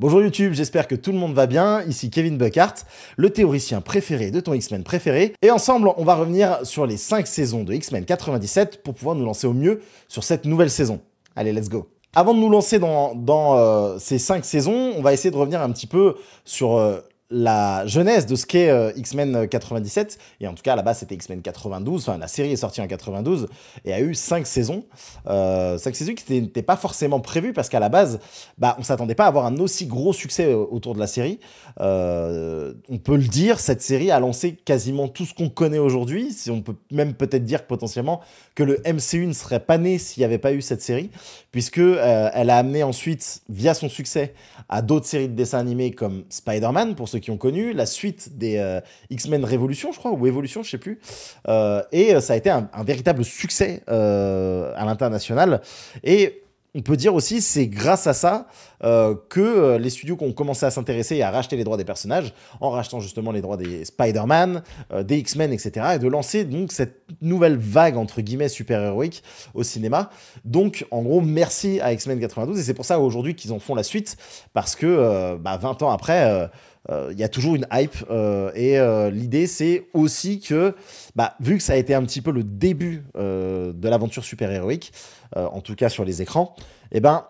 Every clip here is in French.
Bonjour YouTube, j'espère que tout le monde va bien. Ici Kevin Buckhart, le théoricien préféré de ton X-Men préféré. Et ensemble, on va revenir sur les 5 saisons de X-Men 97 pour pouvoir nous lancer au mieux sur cette nouvelle saison. Allez, let's go Avant de nous lancer dans, euh, ces 5 saisons, on va essayer de revenir un petit peu sur euh, la genèse de ce qu'est euh, X-Men 97, euh, et en tout cas à la base c'était X-Men 92, enfin la série est sortie en 92 et a eu 5 saisons. 5 euh, saisons qui n'étaient pas forcément prévues parce qu'à la base, bah, on ne s'attendait pas à avoir un aussi gros succès autour de la série. on peut le dire, cette série a lancé quasiment tout ce qu'on connaît aujourd'hui, si on peut même peut-être dire que potentiellement que le MCU ne serait pas né s'il n'y avait pas eu cette série, puisque euh, elle a amené ensuite, via son succès, à d'autres séries de dessins animés comme Spider-Man, pour ceux qui ont connu, la suite des euh, X-Men Révolution, je crois, ou Évolution, je sais plus. Euh, et ça a été un, un véritable succès à l'international. Et on peut dire aussi c'est grâce à ça euh, que euh, les studios ont commencé à s'intéresser et à racheter les droits des personnages en rachetant justement les droits des Spider-Man, euh, des X-Men, etc. et de lancer donc cette nouvelle vague entre guillemets super-héroïque au cinéma. Donc en gros merci à X-Men 92 et c'est pour ça aujourd'hui qu'ils en font la suite parce que euh, 20 bah, ans après euh, il y a toujours une hype. Euh, et euh, l'idée, c'est aussi que, bah, vu que ça a été un petit peu le début de l'aventure super-héroïque, en tout cas sur les écrans, eh ben,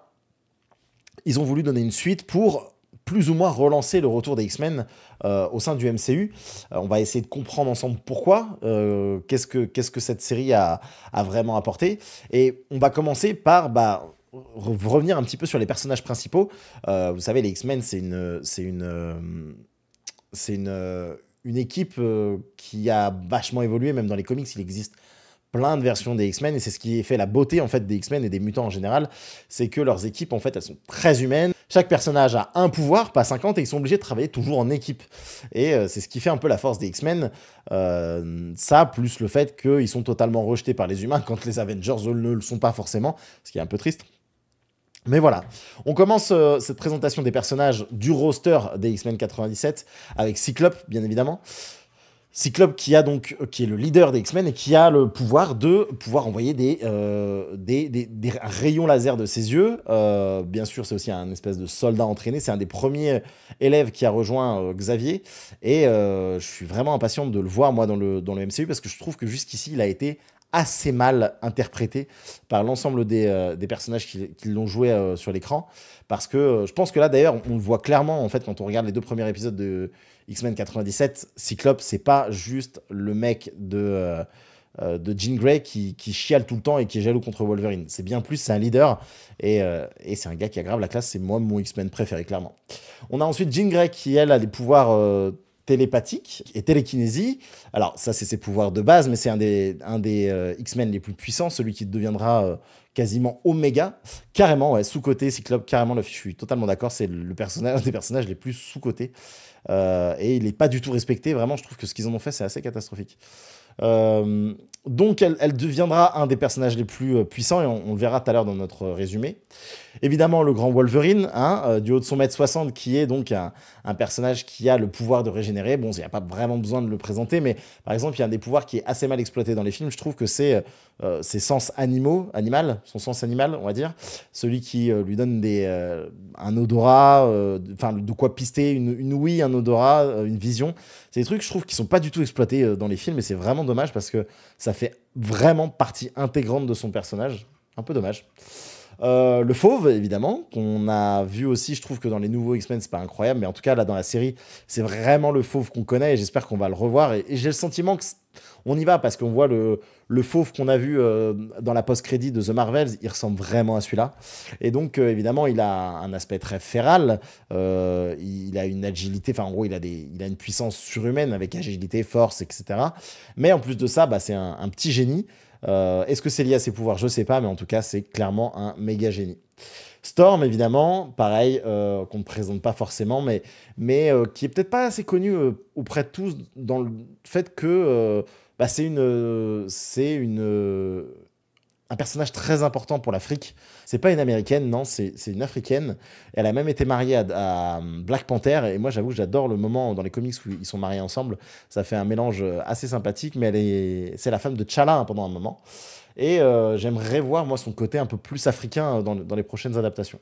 ils ont voulu donner une suite pour plus ou moins relancer le retour des X-Men au sein du MCU. on va essayer de comprendre ensemble pourquoi, qu'est-ce que que cette série a, vraiment apporté. Et on va commencer par bah, revenir un petit peu sur les personnages principaux. Euh, vous savez, les X-Men, c'est une, c'est une, euh, c'est une, euh, une équipe qui a vachement évolué, même dans les comics, il existe plein de versions des X-Men et c'est ce qui fait la beauté en fait des X-Men et des mutants en général, c'est que leurs équipes en fait elles sont très humaines. Chaque personnage a un pouvoir, pas 50 et ils sont obligés de travailler toujours en équipe. Et c'est ce qui fait un peu la force des X-Men. ça plus le fait qu'ils sont totalement rejetés par les humains quand les Avengers ne le sont pas forcément, ce qui est un peu triste. Mais voilà, on commence euh, cette présentation des personnages du roster des X-Men 97 avec Cyclope, bien évidemment. Cyclope qui a donc euh, qui est le leader des X-Men et qui a le pouvoir de pouvoir envoyer des, euh, des, des, rayons laser de ses yeux. bien sûr, c'est aussi un espèce de soldat entraîné. C'est un des premiers élèves qui a rejoint Xavier et je suis vraiment impatient de le voir moi dans le dans le MCU parce que je trouve que jusqu'ici il a été assez mal interprété par l'ensemble des, euh, personnages qui, l'ont joué euh, sur l'écran. Parce que euh, je pense que là, d'ailleurs, on le voit clairement, en fait, quand on regarde les deux premiers épisodes de X-Men 97, Cyclope, c'est pas juste le mec de, de Jean Grey qui, qui, chiale tout le temps et qui est jaloux contre Wolverine. C'est bien plus, c'est un leader. Et, et c'est un gars qui aggrave la classe. C'est moi, mon X-Men préféré, clairement. On a ensuite Jean Grey qui, elle, a des pouvoirs télépathique et télékinésie. Alors ça, c'est ses pouvoirs de base, mais c'est un des, un des euh, X-Men les plus puissants, celui qui deviendra euh, quasiment Omega. Carrément, ouais, sous-côté, Cyclope, carrément, le, je suis totalement d'accord, c'est le personnage, des personnages les plus sous-côtés. Euh, et il n'est pas du tout respecté, vraiment, je trouve que ce qu'ils en ont fait, c'est assez catastrophique. donc elle, deviendra un des personnages les plus puissants, et on, on le verra tout à l'heure dans notre résumé. Évidemment, le grand Wolverine, hein, euh, du haut de son mètre 60, qui est donc un, personnage qui a le pouvoir de régénérer. Bon, il n'y a pas vraiment besoin de le présenter, mais par exemple, il y a un des pouvoirs qui est assez mal exploité dans les films. Je trouve que c'est euh, euh, ses sens animaux, animal, son sens animal, on va dire, celui qui lui donne des, un odorat, enfin, de quoi pister une, ouïe, un odorat, une vision. C'est des trucs, je trouve, qui sont pas du tout exploités dans les films, et c'est vraiment dommage parce que ça fait vraiment partie intégrante de son personnage. Un peu dommage. Euh, le fauve, évidemment, qu'on a vu aussi, je trouve que dans les nouveaux X-Men, c'est pas incroyable, mais en tout cas, là, dans la série, c'est vraiment le fauve qu'on connaît et j'espère qu'on va le revoir. Et, j'ai le sentiment qu'on y va parce qu'on voit le, fauve qu'on a vu euh, dans la post-crédit de The Marvels, il ressemble vraiment à celui-là. Et donc, euh, évidemment, il a un aspect très féral, il a une agilité, enfin, en gros, il a, une puissance surhumaine avec agilité, force, etc. Mais en plus de ça, bah, c'est un, petit génie. Euh, est-ce que c'est lié à ses pouvoirs Je sais pas, mais en tout cas, c'est clairement un méga génie. Storm, évidemment, pareil, euh, qu'on ne présente pas forcément, mais, mais euh, qui est peut-être pas assez connu auprès de tous dans le fait que bah, c'est une, c'est une, un personnage très important pour l'Afrique. C'est pas une américaine, non, c'est une africaine. Elle a même été mariée à, euh, Black Panther. Et moi, j'avoue, j'adore le moment dans les comics où ils sont mariés ensemble. Ça fait un mélange euh, assez sympathique, mais c'est est la femme de T'Challa hein, pendant un moment. Et euh, j'aimerais voir, moi, son côté un peu plus africain dans, dans les prochaines adaptations.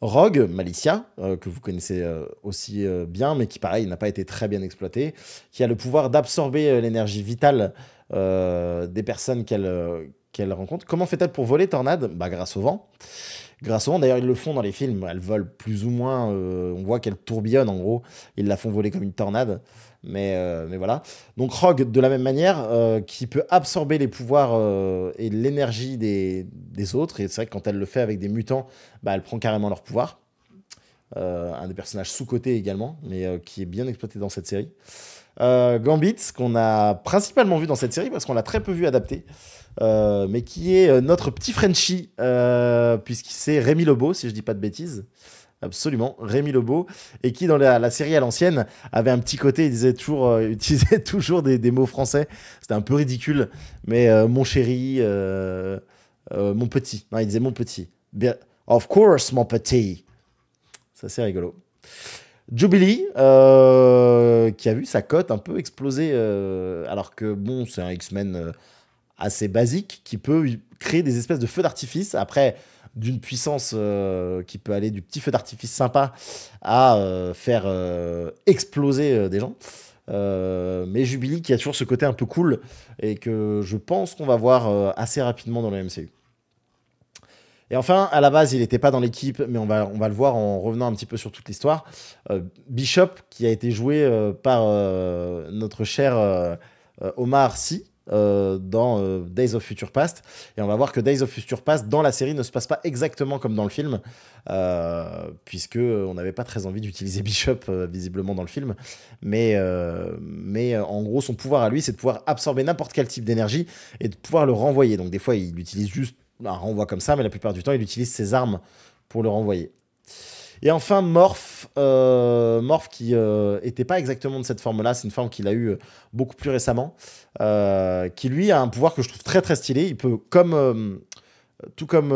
Rogue, Malicia, que vous connaissez aussi bien, mais qui, pareil, n'a pas été très bien exploité, qui a le pouvoir d'absorber l'énergie vitale des personnes qu'elle qu'elle rencontre. Comment fait-elle pour voler Tornade bah, Grâce au vent. Grâce au vent, d'ailleurs, ils le font dans les films. Elle vole plus ou moins. Euh, on voit qu'elle tourbillonne, en gros. Ils la font voler comme une tornade. Mais, euh, mais voilà. Donc Rogue, de la même manière, euh, qui peut absorber les pouvoirs et l'énergie des, autres. Et c'est vrai que quand elle le fait avec des mutants, bah, elle prend carrément leur pouvoir. un des personnages sous-cotés également, mais qui est bien exploité dans cette série. Gambit, qu'on a principalement vu dans cette série, parce qu'on l'a très peu vu adapté. Euh, mais qui est euh, notre petit Frenchie, euh, puisque c'est Rémi Lobo, si je dis pas de bêtises. Absolument, Rémi Lobo, et qui dans la, série à l'ancienne avait un petit côté, il disait toujours, utilisait euh, toujours des, des mots français. C'était un peu ridicule, mais mon chéri, mon petit. Non, il disait mon petit. Bien, of course, mon petit. Ça, c'est rigolo. Jubilee, qui a vu sa cote un peu exploser, alors que bon, c'est un X-Men assez basique qui peut créer des espèces de feux d'artifice. Après, d'une puissance euh, qui peut aller du petit feu d'artifice sympa à euh, faire euh, exploser des gens. mais Jubilee qui a toujours ce côté un peu cool et que je pense qu'on va voir assez rapidement dans le MCU. Et enfin, à la base, il n'était pas dans l'équipe, mais on va, on va le voir en revenant un petit peu sur toute l'histoire. Bishop, qui a été joué par notre cher Omar Sy, euh, dans euh, Days of Future Past. Et on va voir que Days of Future Past, dans la série, ne se passe pas exactement comme dans le film, euh, puisque euh, on n'avait pas très envie d'utiliser Bishop, visiblement, dans le film. Mais, mais en gros, son pouvoir à lui, c'est de pouvoir absorber n'importe quel type d'énergie et de pouvoir le renvoyer. Donc des fois, il utilise juste un renvoi comme ça, mais la plupart du temps, il utilise ses armes pour le renvoyer. Et enfin, Morph, euh, Morph qui n'était euh, pas exactement de cette forme-là, c'est une forme qu'il a eue euh, beaucoup plus récemment, qui lui a un pouvoir que je trouve très très stylé. Il peut, comme. tout comme.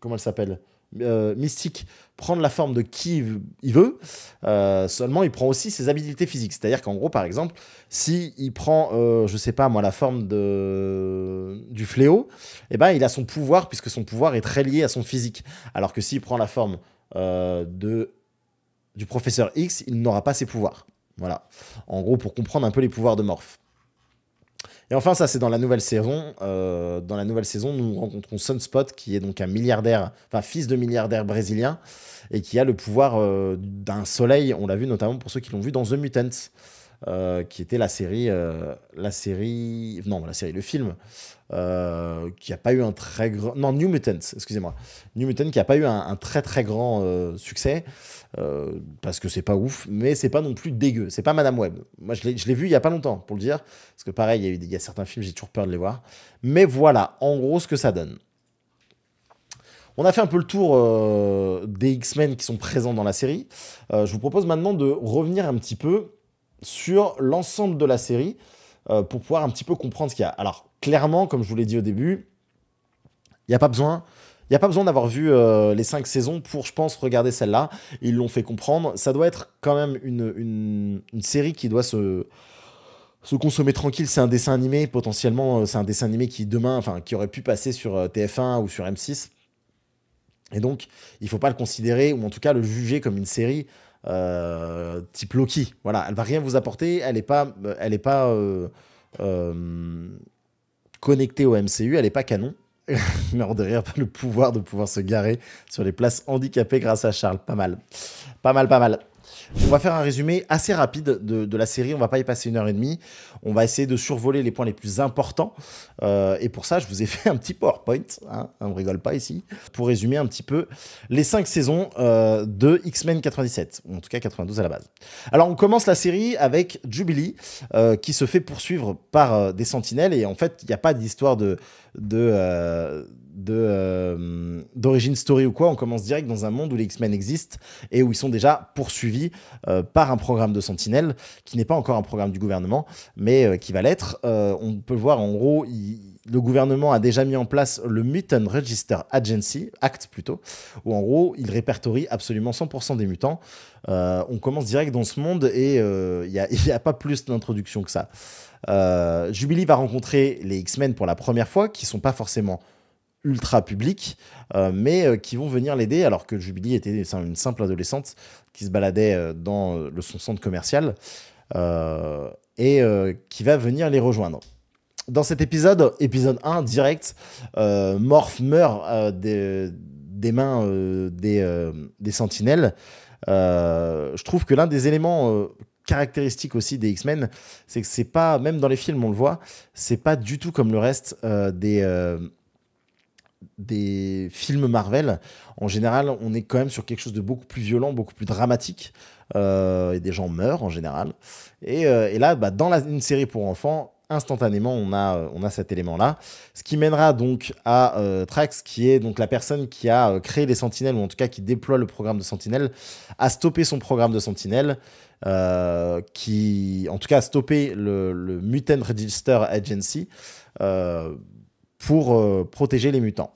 comment elle s'appelle Mystique, prendre la forme de qui il veut, seulement il prend aussi ses habilités physiques. C'est-à-dire qu'en gros, par exemple, si il prend, je sais pas moi, la forme de... du fléau, eh ben, il a son pouvoir, puisque son pouvoir est très lié à son physique. Alors que s'il prend la forme euh, de, du professeur X, il n'aura pas ses pouvoirs. Voilà. En gros, pour comprendre un peu les pouvoirs de Morph. Et enfin, ça, c'est dans la nouvelle saison. Euh, dans la nouvelle saison, nous rencontrons Sunspot, qui est donc un milliardaire, enfin fils de milliardaire brésilien, et qui a le pouvoir euh, d'un soleil. On l'a vu notamment pour ceux qui l'ont vu dans The Mutants. Euh, qui était la série, euh, la série, non, la série, le film, euh, qui n'a pas eu un très grand, non, New Mutants, excusez-moi, New Mutants qui n'a pas eu un, très très grand succès parce que c'est pas ouf, mais c'est pas non plus dégueu, c'est pas Madame Web. Moi, je l'ai vu il y a pas longtemps pour le dire, parce que pareil, il y, a certains films, j'ai toujours peur de les voir, mais voilà, en gros, ce que ça donne. On a fait un peu le tour des X-Men qui sont présents dans la série. je vous propose maintenant de revenir un petit peu sur l'ensemble de la série euh, pour pouvoir un petit peu comprendre ce qu'il y a. Alors, clairement, comme je vous l'ai dit au début, il n'y a pas besoin. Il a pas besoin d'avoir vu euh, les cinq saisons pour, je pense, regarder celle-là. Ils l'ont fait comprendre. Ça doit être quand même une, série qui doit se, se consommer tranquille. C'est un dessin animé, potentiellement, euh, c'est un dessin animé qui demain, enfin, qui aurait pu passer sur TF1 ou sur M6. Et donc, il ne faut pas le considérer, ou en tout cas le juger comme une série euh, type Loki. Voilà, elle va rien vous apporter. Elle n'est pas, euh, elle est pas euh, connectée au MCU. Elle est pas canon. mais en derrière le pouvoir de pouvoir se garer sur les places handicapées grâce à Charles. Pas mal. Pas mal, pas mal. On va faire un résumé assez rapide de, la série. On va pas y passer une heure et demie. On va essayer de survoler les points les plus importants. Euh, et pour ça, je vous ai fait un petit PowerPoint. on hein. on rigole pas ici. Pour résumer un petit peu les cinq saisons euh, de X-Men 97, ou en tout cas 92 à la base. Alors, on commence la série avec Jubilee euh, qui se fait poursuivre par des sentinelles. Et en fait, il n'y a pas d'histoire de euh, d'origine story ou quoi, on commence direct dans un monde où les X-Men existent et où ils sont déjà poursuivis euh, par un programme de Sentinelle qui n'est pas encore un programme du gouvernement, mais euh, qui va l'être. on peut voir en gros, le gouvernement a déjà mis en place le Mutant Register Agency Act plutôt, où en gros il répertorie absolument 100% des mutants. on commence direct dans ce monde et il n'y a, pas plus d'introduction que ça. Jubilee va rencontrer les X-Men pour la première fois, qui sont pas forcément ultra public, euh, mais euh, qui vont venir l'aider, alors que Jubilee était une simple adolescente qui se baladait euh, dans le, son centre commercial et qui va venir les rejoindre. Dans cet épisode, épisode 1, direct, Morph meurt des, mains des, sentinelles. je trouve que l'un des éléments caractéristiques aussi des X-Men, c'est que c'est pas, même dans les films on le voit, c'est pas du tout comme le reste des, des films Marvel, en général, on est quand même sur quelque chose de beaucoup plus violent, beaucoup plus dramatique. Euh, et des gens meurent en général. Et, euh, là, bah, dans la, une série pour enfants, instantanément, on a, euh, on a cet élément-là. Ce qui mènera donc à Trax, qui est donc la personne qui a créé les Sentinelles, ou en tout cas qui déploie le programme de Sentinelles, à stopper son programme de Sentinelles, qui, en tout cas, a stoppé le, Mutant Register Agency, pour euh, protéger les mutants.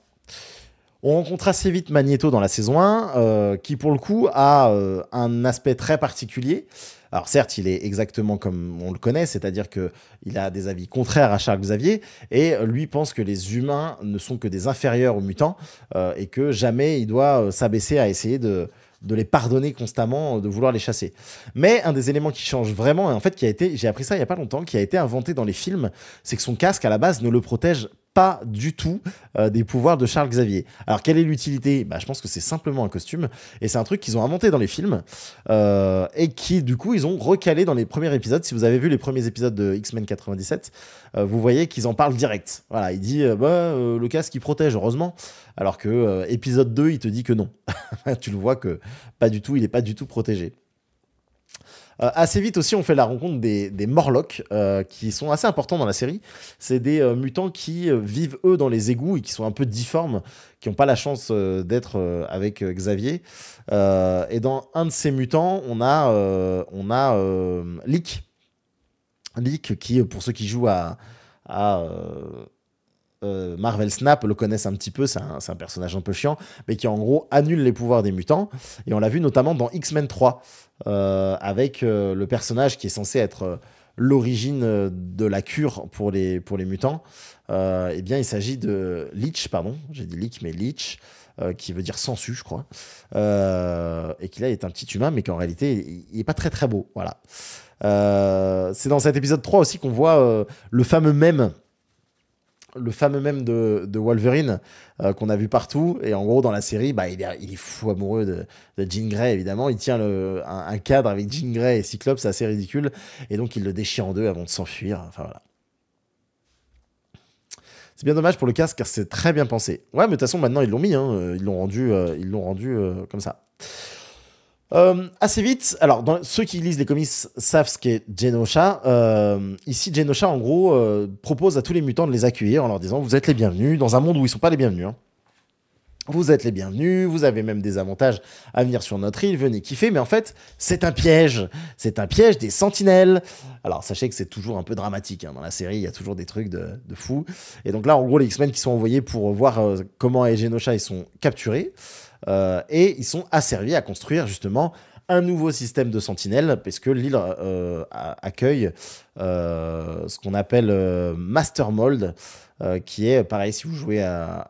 On rencontre assez vite Magneto dans la saison 1, euh, qui pour le coup a euh, un aspect très particulier. Alors certes, il est exactement comme on le connaît, c'est-à-dire que il a des avis contraires à Charles Xavier, et lui pense que les humains ne sont que des inférieurs aux mutants, et que jamais il doit s'abaisser à essayer de, de les pardonner constamment, de vouloir les chasser. Mais un des éléments qui change vraiment, et en fait qui a été, j'ai appris ça il y a pas longtemps, qui a été inventé dans les films, c'est que son casque à la base ne le protège pas du tout euh, des pouvoirs de Charles Xavier. Alors quelle est l'utilité bah, Je pense que c'est simplement un costume, et c'est un truc qu'ils ont inventé dans les films, euh, et qui du coup ils ont recalé dans les premiers épisodes. Si vous avez vu les premiers épisodes de X-Men 97, euh, vous voyez qu'ils en parlent direct. Voilà, il dit, bah, le casque qui protège, heureusement, alors que épisode 2, il te dit que non. tu le vois que pas du tout, il n'est pas du tout protégé. Euh, assez vite aussi, on fait la rencontre des, des Morlocks, euh, qui sont assez importants dans la série. C'est des euh, mutants qui vivent, eux, dans les égouts et qui sont un peu difformes, qui n'ont pas la chance d'être avec Xavier. et dans un de ces mutants, on a, on a qui, pour ceux qui jouent à euh, Marvel Snap le connaissent un petit peu, c'est un, personnage un peu chiant, mais qui en gros annule les pouvoirs des mutants. Et on l'a vu notamment dans X-Men 3, euh, avec euh, le personnage qui est censé être l'origine de la cure pour les, pour les mutants. eh bien, il s'agit de Leech, pardon, j'ai dit Leech, mais Leech. qui veut dire sensu, je crois, et qui là est un petit humain, mais qu'en réalité, il n'est pas très très beau. Voilà. c'est dans cet épisode 3 aussi qu'on voit le fameux mème le fameux même de, Wolverine euh, qu'on a vu partout. Et en gros, dans la série, bah, il, est, fou amoureux de, Jean Grey, évidemment. Il tient un, cadre avec Jean Grey et Cyclope, c'est assez ridicule. Et donc, il le déchire en deux avant de s'enfuir. Enfin, voilà. C'est bien dommage pour le casque car c'est très bien pensé. Ouais, mais de toute façon, maintenant, ils l'ont mis. Hein. Euh, ils l'ont rendu, euh, ils l'ont rendu comme ça. Euh, assez vite, alors ceux qui lisent les comics savent ce qu'est Genosha. Euh, ici, Genosha, en gros, euh, propose à tous les mutants de les accueillir en leur disant Vous êtes les bienvenus, dans un monde où ils ne sont pas les bienvenus. Hein. Vous êtes les bienvenus, vous avez même des avantages à venir sur notre île, venez kiffer, mais en fait, c'est un piège. C'est un piège des sentinelles. Alors, sachez que c'est toujours un peu dramatique. Hein. Dans la série, il y a toujours des trucs de, de fou. Et donc là, en gros, les X-Men qui sont envoyés pour voir euh, comment est Genosha, ils sont capturés. Euh, et ils sont asservis à construire justement un nouveau système de Sentinelles, puisque que l'île euh, accueille euh, ce qu'on appelle Master Mold, qui est pareil si vous jouez à,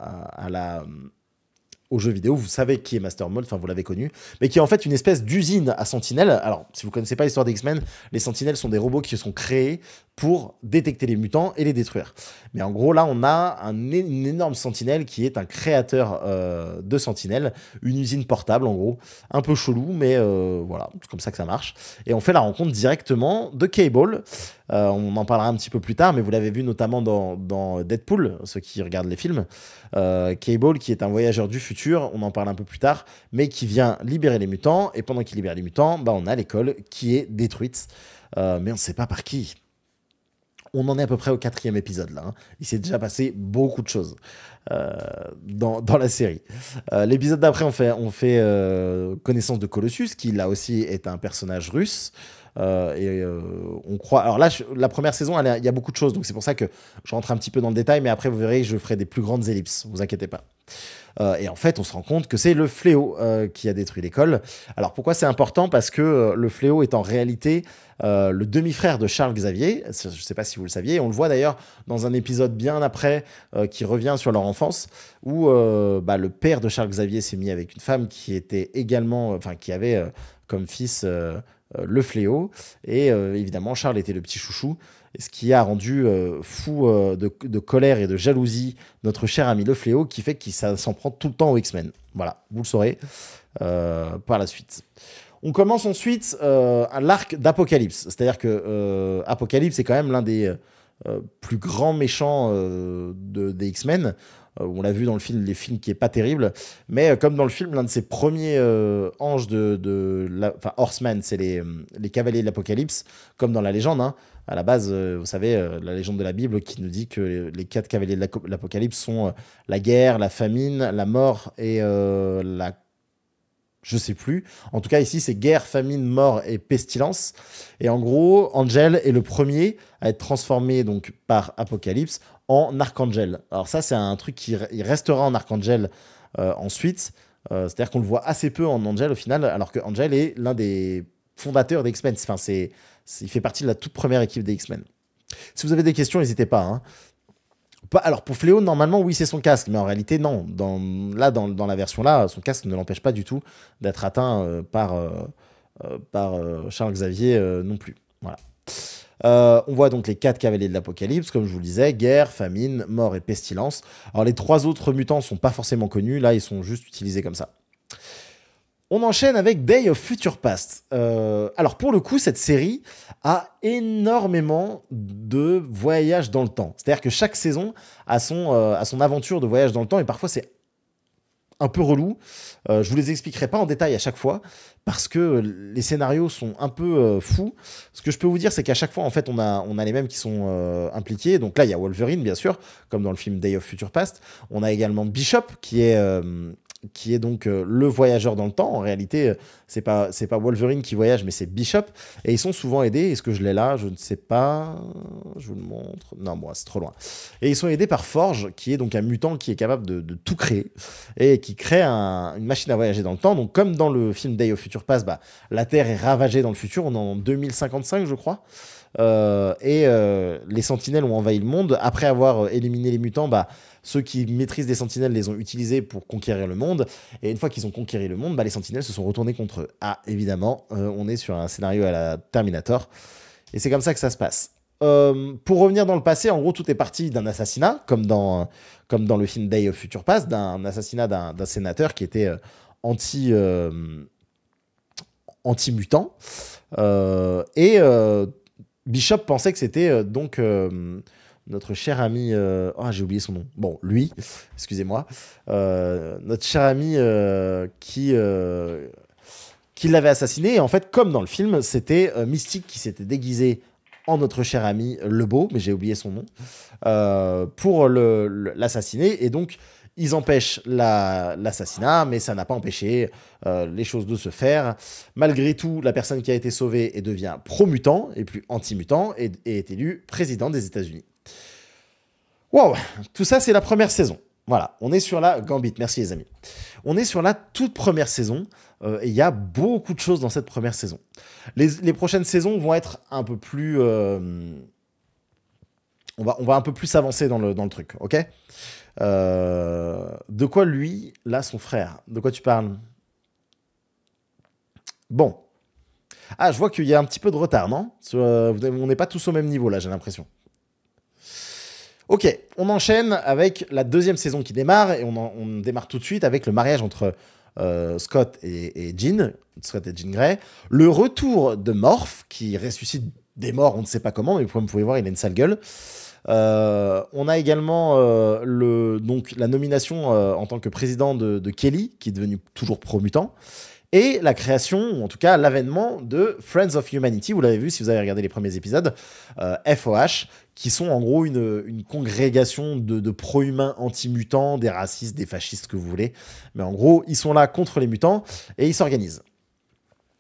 jeu la vidéo, vous savez qui est Master Mold, enfin vous l'avez connu, mais qui est en fait une espèce d'usine à sentinelles. Alors, si vous connaissez pas l'histoire des men les sentinelles sont des robots qui sont créés pour détecter les mutants et les détruire. Mais en gros, là, on a un, une énorme sentinelle qui est un créateur euh, de sentinelles, une usine portable en gros, un peu chelou, mais euh, voilà, c'est comme ça que ça marche. Et on fait la rencontre directement de Cable. Euh, on en parlera un petit peu plus tard, mais vous l'avez vu notamment dans, dans, Deadpool, ceux qui regardent les films. Cable, qui est un voyageur du futur, on en parle un peu plus tard, mais qui vient libérer les mutants. Et pendant qu'il libère les mutants, bah, on a l'école qui est détruite. mais on ne sait pas par qui on en est à peu près au quatrième épisode là. Hein. Il s'est déjà passé beaucoup de choses euh, dans, la série. Euh, l'épisode d'après, on fait, on fait euh, connaissance de Colossus, qui là aussi est un personnage russe. et on croit. Alors là, la première saison, il y a beaucoup de choses, donc c'est pour ça que je rentre un petit peu dans le détail, mais après vous verrez, je ferai des plus grandes ellipses. Vous inquiétez pas. Euh, et en fait, on se rend compte que c'est le fléau euh, qui a détruit l'école. Alors pourquoi c'est important Parce que euh, le fléau est en réalité le demi-frère de Charles Xavier. Je ne sais pas si vous le saviez. On le voit d'ailleurs dans un épisode bien après qui revient sur leur enfance, où bah, le père de Charles Xavier s'est mis avec une femme qui était également, enfin qui avait comme fils le fléau. Et évidemment, Charles était le petit chouchou ce qui a rendu euh, fou euh, de, colère et de jalousie notre cher ami le fléau, qui fait qu'il s'en prend tout le temps aux X-Men. Voilà, vous le saurez euh, par la suite. On commence ensuite l'arc d'Apocalypse, c'est-à-dire que Apocalypse est quand même l'un des plus grands méchants des X-Men. on l'a vu dans le film, les films qui est pas terrible, mais comme dans le film, l'un de ses premiers anges de, enfin Horseman, c'est les, les cavaliers de l'Apocalypse, comme dans la légende. Hein, à la base, euh, vous savez, euh, la légende de la Bible qui nous dit que les quatre cavaliers de l'Apocalypse sont euh, la guerre, la famine, la mort et la... Je sais plus. En tout cas, ici, c'est guerre, famine, mort et pestilence. Et en gros, Angel est le premier à être transformé donc par Apocalypse en Archangel. Alors ça, c'est un truc qui restera en Archangel ensuite. C'est-à-dire qu'on le voit assez peu en Angel au final, alors que Angel est l'un des fondateurs dx Enfin, c'est il fait partie de la toute première équipe des X-Men. Si vous avez des questions, n'hésitez pas. Hein. Alors pour Fléau, normalement oui c'est son casque, mais en réalité non. Dans, là dans, la version là, son casque ne l'empêche pas du tout d'être atteint euh, par, euh, euh, Charles Xavier non plus. on voit donc les quatre cavaliers de l'Apocalypse, comme je vous le disais, guerre, famine, mort et pestilence. Alors les trois autres mutants ne sont pas forcément connus, là ils sont juste utilisés comme ça. On enchaîne avec Day of Future Past. Euh, alors pour le coup, cette série a énormément de voyages dans le temps. C'est-à-dire que chaque saison a son, euh, son aventure de voyage dans le temps et parfois c'est un peu relou. Je euh, je vous les expliquerai pas en détail à chaque fois parce que les scénarios sont un peu fous. Ce que je peux vous dire, c'est qu'à chaque fois, en fait, on a, on a les mêmes qui sont impliqués. Donc là, il y a Wolverine, bien sûr, comme dans le film Day of Future Past. On a également Bishop, qui est qui est donc euh, le voyageur dans le temps. En réalité, euh, c'est pas c'est pas Wolverine qui voyage, mais c'est Bishop. Et ils sont souvent aidés. Est-ce que je l'ai là Je ne sais pas. Je vous le montre. Non, moi, c'est trop loin. Et ils sont aidés par Forge, qui est donc un mutant qui est capable de, tout créer et qui crée une machine à voyager dans le temps. Donc, comme dans le film Day of Future Past, bah, la Terre est ravagée dans le futur. On est en 2055, je crois. Euh, et euh, les sentinelles ont envahi le monde. Après avoir euh, éliminé les mutants, bah, ceux qui maîtrisent des sentinelles les ont utilisés pour conquérir le monde. Et une fois qu'ils ont conquéré le monde, bah, les sentinelles se sont retournées contre eux. Ah, évidemment, on est sur un scénario à la Terminator. Et c'est comme ça que ça se passe. pour revenir dans le passé, en gros, tout est parti d'un assassinat, comme dans, comme dans le film Day of Future Past, d'un assassinat d'un sénateur qui était anti anti-mutant. et Bishop pensait que c'était euh, donc euh, notre cher ami. ah j'ai oublié son nom. Bon, lui, excusez-moi. notre cher ami qui. qui l'avait assassiné. Et en fait, comme dans le film, c'était Mystique qui s'était déguisé en notre cher ami Lebeau, mais j'ai oublié son nom, pour l'assassiner. et donc, ils empêchent l'assassinat, mais ça n'a pas empêché euh, les choses de se faire. Malgré tout, la personne qui a été sauvée et devient pro-mutant et plus anti-mutant et, est élue président des États-Unis. Wow, tout ça c'est la première saison. Voilà, on est sur la Gambit, merci les amis. On est sur la toute première saison euh, et il y a beaucoup de choses dans cette première saison. Les, prochaines saisons vont être un peu plus... Euh, on, va, on va un peu plus avancer dans le, dans le truc, ok euh, de quoi lui, là, son frère De quoi tu parles Bon. Ah, je vois qu'il y a un petit peu de retard, non euh, On n'est pas tous au même niveau, là, j'ai l'impression. Ok, on enchaîne avec la deuxième saison qui démarre, et on, démarre tout de suite avec le mariage entre euh, Scott et, et, Jean, Scott et Jean Grey, le retour de Morph, qui ressuscite des morts, on ne sait pas comment, mais vous pouvez voir, il a une sale gueule. Euh, on a également euh, le, donc, la nomination euh, en tant que président de, Kelly, qui est devenu toujours pro-mutant, et la création, ou en tout cas l'avènement de Friends of Humanity, vous l'avez vu si vous avez regardé les premiers épisodes, FOH, qui sont en gros une, congrégation de pro-humains anti-mutants, des racistes, des fascistes que vous voulez. Mais en gros, ils sont là contre les mutants et ils s'organisent.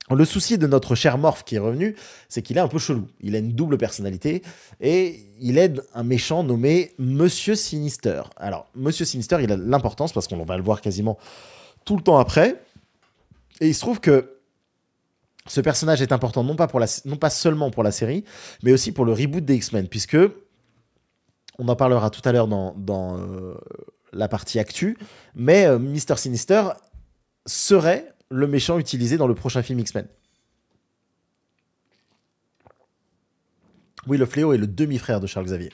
Le souci de notre cher Morph qui est revenu, c'est qu'il est un peu chelou. Il a une double personnalité et il aide un méchant nommé Monsieur Sinister. Alors, Monsieur Sinister, il a l'importance parce qu'on va le voir quasiment tout le temps après. Et il se trouve que ce personnage est important non pas, pour la, non pas seulement pour la série, mais aussi pour le reboot des X-Men, puisque on en parlera tout à l'heure dans, euh, la partie actu, mais euh, Mister Sinister serait le méchant utilisé dans le prochain film X-Men. Oui, le fléau est le demi-frère de Charles Xavier.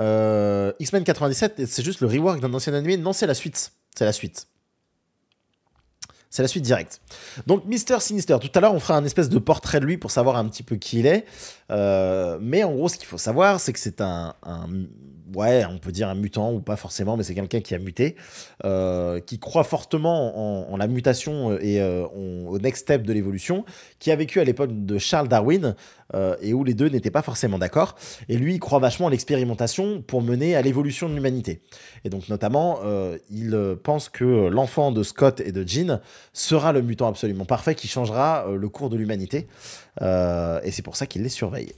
Euh, X-Men 97, c'est juste le rework d'un ancien animé. Non, c'est la suite. C'est la suite. C'est la suite directe. Donc, Mister Sinister, tout à l'heure, on fera un espèce de portrait de lui pour savoir un petit peu qui il est. Euh, mais en gros, ce qu'il faut savoir, c'est que c'est un, Ouais, on peut dire un mutant ou pas forcément, mais c'est quelqu'un qui a muté, euh, qui croit fortement en, la mutation et euh, au next step de l'évolution, qui a vécu à l'époque de Charles Darwin, euh, et où les deux n'étaient pas forcément d'accord. Et lui, il croit vachement à l'expérimentation pour mener à l'évolution de l'humanité. Et donc, notamment, euh, il euh, pense que l'enfant de Scott et de Jean sera le mutant absolument parfait qui changera le cours de l'humanité. et c'est pour ça qu'il les surveille.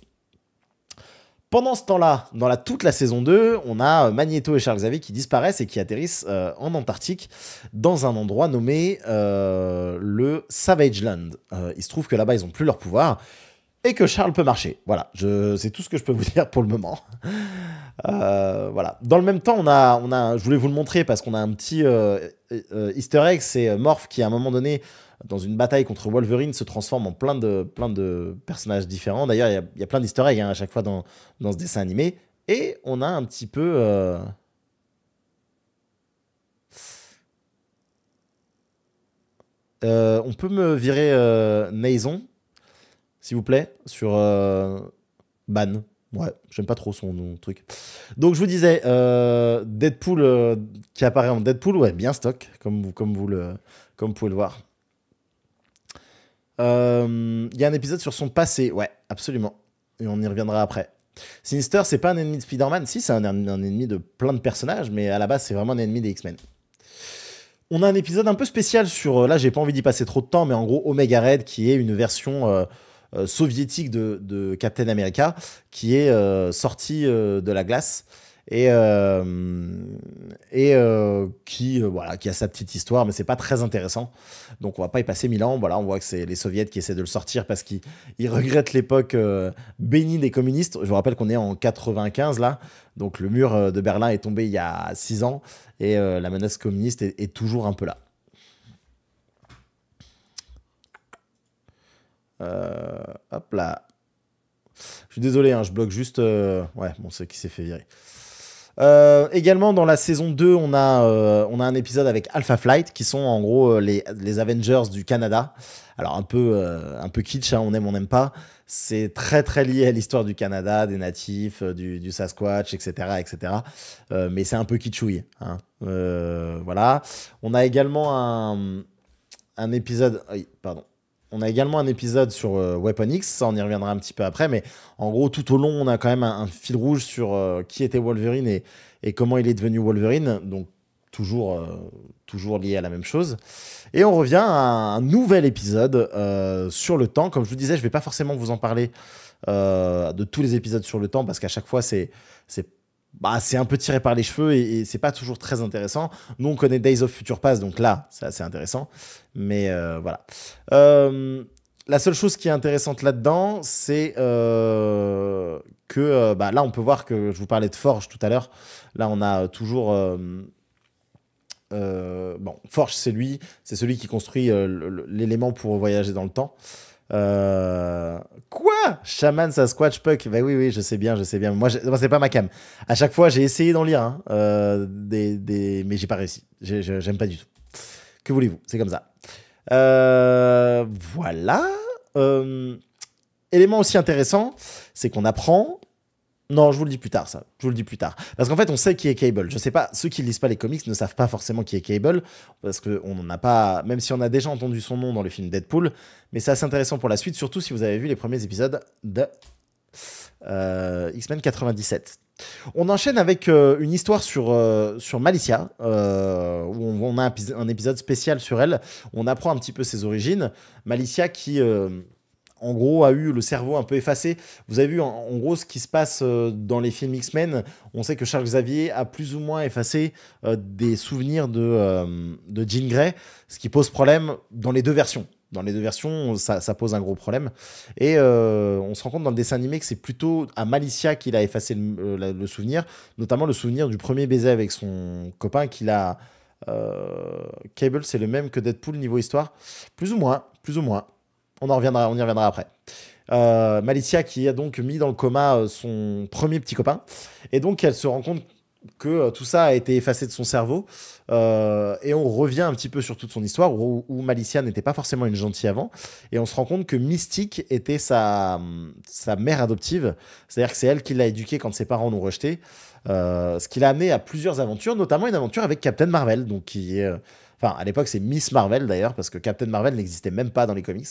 Pendant ce temps-là, dans la, toute la saison 2, on a Magneto et Charles Xavier qui disparaissent et qui atterrissent en Antarctique dans un endroit nommé le Savage Land. il se trouve que là-bas, ils n'ont plus leur pouvoir et que Charles peut marcher. Voilà, c'est tout ce que je peux vous dire pour le moment. Euh, voilà. Dans le même temps, on a, on a, je voulais vous le montrer parce qu'on a un petit euh, euh, Easter egg, c'est Morph qui à un moment donné, dans une bataille contre Wolverine, se transforme en plein de, plein de personnages différents. D'ailleurs, il y, a plein d'Easter eggs hein, à chaque fois dans, dans, ce dessin animé. Et on a un petit peu... on peut me virer Naison s'il vous plaît, sur euh, Ban. Ouais, j'aime pas trop son truc. Donc je vous disais, euh, Deadpool euh, qui apparaît en Deadpool, ouais, bien stock, comme vous, comme vous, le, comme vous pouvez le voir. Il y a un épisode sur son passé, ouais, absolument. Et on y reviendra après. Sinister, c'est pas un ennemi de Spider-Man. Si, c'est un, ennemi de plein de personnages, mais à la base, c'est vraiment un ennemi des X-Men. On a un épisode un peu spécial sur. Là, j'ai pas envie d'y passer trop de temps, mais en gros, Omega Red, qui est une version euh, soviétique de, Captain America qui est euh, sorti euh, de la glace et, qui voilà qui a sa petite histoire mais c'est pas très intéressant donc on va pas y passer mille ans voilà on voit que c'est les soviets qui essaient de le sortir parce qu'ils regrettent l'époque bénie des communistes je vous rappelle qu'on est en 95 là donc le mur de Berlin est tombé il y a six ans et la menace communiste est toujours un peu là Euh, hop là. Je suis désolé, hein, je bloque juste. Euh, ouais, bon, c'est qui s'est fait virer. Euh, également dans la saison 2, on a, on a un épisode avec Alpha Flight qui sont en gros les, les Avengers du Canada. Alors un peu, un peu kitsch, hein, on aime, on n'aime pas. C'est très très lié à l'histoire du Canada, des natifs, du, Sasquatch, etc. etc. mais c'est un peu kitschouille. Hein. voilà. On a également un, un épisode... pardon. On a également un épisode sur euh, Weapon X, ça on y reviendra un petit peu après, mais en gros tout au long on a quand même un, fil rouge sur euh, qui était Wolverine et, comment il est devenu Wolverine, donc toujours, euh, toujours lié à la même chose. Et on revient à un nouvel épisode sur le temps, comme je vous disais je ne vais pas forcément vous en parler de tous les épisodes sur le temps, parce qu'à chaque fois c'est bah, c'est un peu tiré par les cheveux et, c'est pas toujours très intéressant. Nous, on connaît Days of Future Past, donc là, c'est assez intéressant. Mais euh, voilà. Euh, la seule chose qui est intéressante là-dedans, c'est euh, que bah, là, on peut voir que je vous parlais de Forge tout à l'heure. Là, on a toujours. bon, Forge, c'est lui, c'est celui qui construit l'élément pour voyager dans le temps. Euh, quoi Shaman Sasquatch Puck Ben oui, oui, je sais bien, je sais bien. Moi, c'est pas ma cam. À chaque fois, j'ai essayé d'en lire, hein. euh, mais j'ai pas réussi. J'aime pas du tout. Que voulez-vous C'est comme ça. Euh... Voilà. Euh, élément aussi intéressant, c'est qu'on apprend non, je vous le dis plus tard, ça. Je vous le dis plus tard. Parce qu'en fait, on sait qui est Cable. Je sais pas, ceux qui lisent pas les comics ne savent pas forcément qui est Cable. Parce qu'on n'en a pas. Même si on a déjà entendu son nom dans le film Deadpool. Mais c'est assez intéressant pour la suite, surtout si vous avez vu les premiers épisodes de euh, X-Men 97. On enchaîne avec euh, une histoire sur, euh, sur Malicia, où on, a un, un, épisode spécial sur elle. On apprend un petit peu ses origines. Malicia qui en gros, a eu le cerveau un peu effacé. Vous avez vu, en, gros, ce qui se passe euh, dans les films X-Men. On sait que Charles Xavier a plus ou moins effacé euh, des souvenirs de, euh, de Jean Grey, ce qui pose problème dans les deux versions. Dans les deux versions, ça, pose un gros problème. Et on se rend compte dans le dessin animé que c'est plutôt à Malicia qu'il a effacé le, souvenir, notamment le souvenir du premier baiser avec son copain qu'il a. Cable, c'est le même que Deadpool niveau histoire. Plus ou moins, plus ou moins. On, reviendra, on y reviendra après. Euh, Malicia qui a donc mis dans le coma euh, son premier petit copain. Et donc elle se rend compte que euh, tout ça a été effacé de son cerveau. et on revient un petit peu sur toute son histoire où, Malicia n'était pas forcément une gentille avant. Et on se rend compte que Mystique était sa, mère adoptive. C'est-à-dire que c'est elle qui l'a éduqué quand ses parents l'ont rejeté. ce qui l'a amené à plusieurs aventures, notamment une aventure avec Captain Marvel, donc qui est enfin à l'époque c'est Miss Marvel d'ailleurs, parce que Captain Marvel n'existait même pas dans les comics,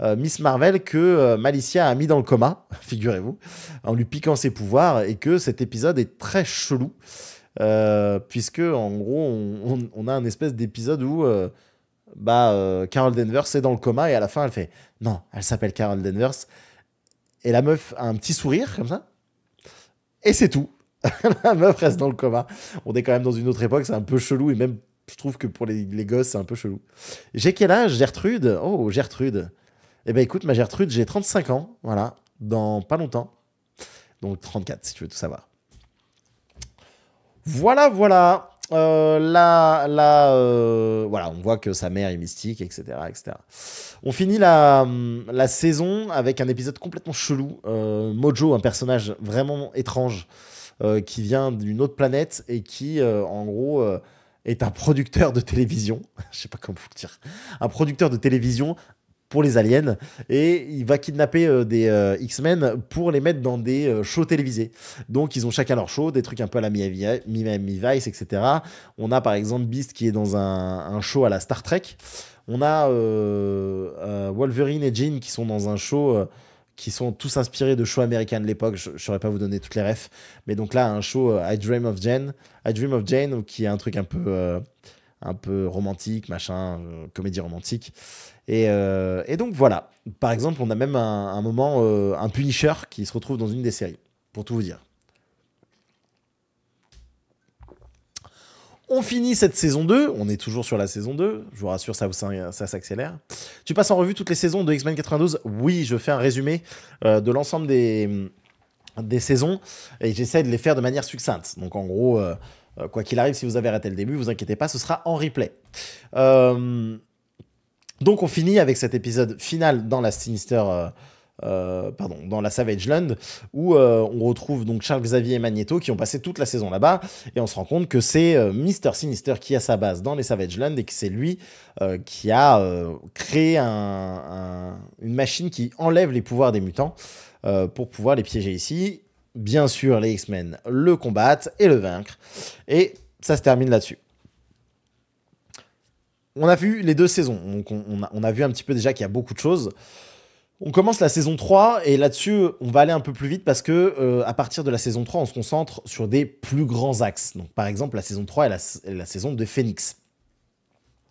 euh, Miss Marvel que euh, Malicia a mis dans le coma, figurez-vous, en lui piquant ses pouvoirs, et que cet épisode est très chelou, euh, puisque en gros on, a un espèce d'épisode où bah, Carol Danvers est dans le coma, et à la fin elle fait, non, elle s'appelle Carol Danvers, et la meuf a un petit sourire comme ça, et c'est tout. la meuf reste dans le coma. On est quand même dans une autre époque, c'est un peu chelou et même je trouve que pour les, les gosses, c'est un peu chelou. J'ai quel âge, Gertrude Oh, Gertrude. Eh ben écoute, ma Gertrude, j'ai 35 ans, voilà, dans pas longtemps. Donc 34, si tu veux tout savoir. Voilà, voilà. là, euh, là euh, voilà, on voit que sa mère est mystique, etc. etc. On finit la, la saison avec un épisode complètement chelou. Euh, Mojo, un personnage vraiment étrange qui vient d'une autre planète et qui, en gros, est un producteur de télévision. Je sais pas comment vous le dire. Un producteur de télévision pour les aliens et il va kidnapper euh, des euh, X-Men pour les mettre dans des euh, shows télévisés. Donc ils ont chacun leur show, des trucs un peu à la Miami Vice, etc. On a par exemple Beast qui est dans un show à la Star Trek. On a Wolverine et Jean qui sont dans un show qui sont tous inspirés de shows américains de l'époque. Je ne saurais pas vous donner toutes les refs. Mais donc là, un show euh, I Dream of Jane, I Dream of Jane, qui est un truc un peu, euh, un peu romantique, machin, euh, comédie romantique. Et, donc voilà. Par exemple, on a même un, un moment, un Punisher qui se retrouve dans une des séries, pour tout vous dire. On finit cette saison 2, on est toujours sur la saison 2, je vous rassure, ça, ça, s'accélère. Tu passes en revue toutes les saisons de X-Men 92 Oui, je fais un résumé euh, de l'ensemble des, saisons et j'essaie de les faire de manière succincte. Donc en gros, euh, euh, quoi qu'il arrive, si vous avez raté le début, vous inquiétez pas, ce sera en replay. donc on finit avec cet épisode final dans la Sinister euh, pardon, dans la Savage Land, où euh, on retrouve donc Charles Xavier et Magneto qui ont passé toute la saison là-bas, et on se rend compte que c'est euh, Mister Sinister qui a sa base dans les Savage Land et que c'est lui qui a créé une machine qui enlève les pouvoirs des mutants pour pouvoir les piéger ici. Bien sûr, les X-Men le combattent et le vaincre, et ça se termine là-dessus on a vu les deux saisons. Donc on, a, on a vu un petit peu déjà qu'il y a beaucoup de choses. On commence la saison 3 et là-dessus, on va aller un peu plus vite parce que euh, à partir de la saison 3, on se concentre sur des plus grands axes. Donc par exemple, la saison 3 est la, saison de Phoenix